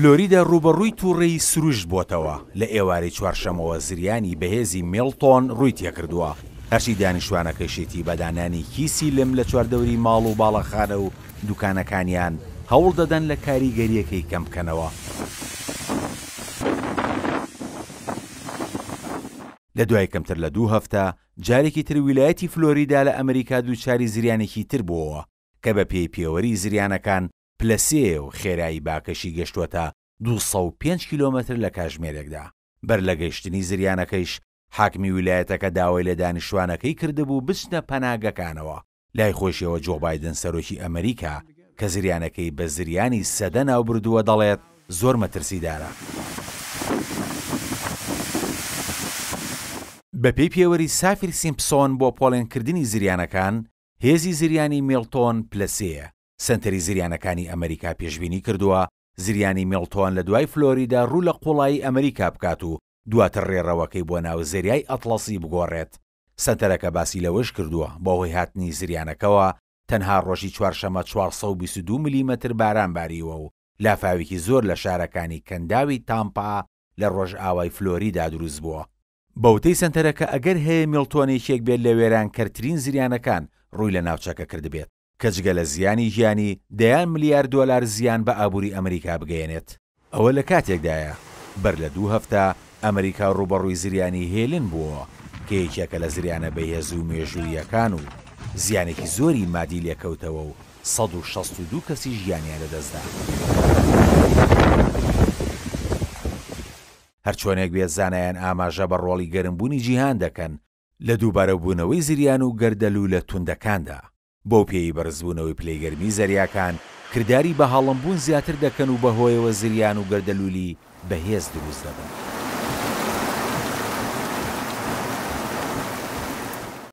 فلۆریدا ڕوبەڕووی تووڕێی سروش بووتەوە لە ئێوارەی چوارشەمەوە زریانی بەهێزی میلتۆن ڕووی تێکردووە هەشی دانیشتوانەکەشێتی بەدانانی کیسی لم لە چواردەوری ماڵ و باڵەخانە و دوکانەکانیان هەوڵ دەدەن لە کاریگەریەکەی کەم بکەنەوە. لە دوای کەمتر لە دوو هەفتە جارێکی تر ویلایەتی فلۆریدا لە ئەمریکا دووچاری زریانێکی تر بووەوە کە بە پێی پێوەری زریانەکان پلەسێ و خێرایی باکەشی گەشتوەتە 5 کیلومتر لە کاژمێرێکدا بەر لە گەیشتنی زریانەکەیش حاکمی ویلایەتەکە داوای لە دانیشتوانەکەی کردبوو بچنە پەناگەکانەوە لای خۆشیەوە جۆبایدن سەرۆکی ئەمریکا کە زریانەکەی بە زریانی سەدە ناوبردووە دەڵێت زۆر مەترسیدارە. بە پێی پێوەری سافر سیمپسۆن بۆ پۆڵێنکردنی زریانەکان هێزی زریانی میلتۆن پلسەیە سنتەری زریانەکانی ئەمریکا پێشببینی کردووە زریانی مێڵتۆن لە دوای فلۆریدا ڕوو لە قوڵایی ئەمریکا بکات و دواتر ڕێڕەوەکەی بۆ ناو زریای ئەتلسی بگۆڕێت سەتەرەکە باسی لەوەش کردووە بەهۆی هاتنی زریانەکەەوە تەنها ڕۆژی چوارشەمە 422 میلیمەتر باران باریوە و لافاوێکی زۆر لە شارەکانی کەنداوی تامپا لە ڕۆژ ئاوای فلۆریدا دروست بووە بەوتەی سنتەرەکە ئەگەر هەیە میلتۆنێکێک بێت لە وێران کەرترین زریانەکان ڕووی لە ناوچەکە کردبێت کە جگە لە زیانی ژیانی دەیان ملیار دلار زیان بە ئابووری ئەمریکا بگەێنێت ئەوە لە کاتێکدایە بەر لە دوو هەفتە ئەمریکا ڕوبەڕووی زریانی هێلن بووە کەیەکێکە لە زریانە بەهێز و مێژوویەکان و زیانێکی زۆری مادی لێکەوتەوە و 162 کەسی ژیانیان لەدەستدا. هەرچۆنێک بێت زانایان ئاماژە بە ڕۆڵی گەرمبوونی جیهان دەکەن لە دووبارە بوونەوەی زریان و گەردەلو لە توندەکاندا. بۆ پێی بەرزبوونەوەی پلەیگەرمی زەریاکان کردداری بە هاڵمبوون زیاتر دەکەن و بەهۆیەوە زریان و گەردەلولی بەهێز دروست دەبن.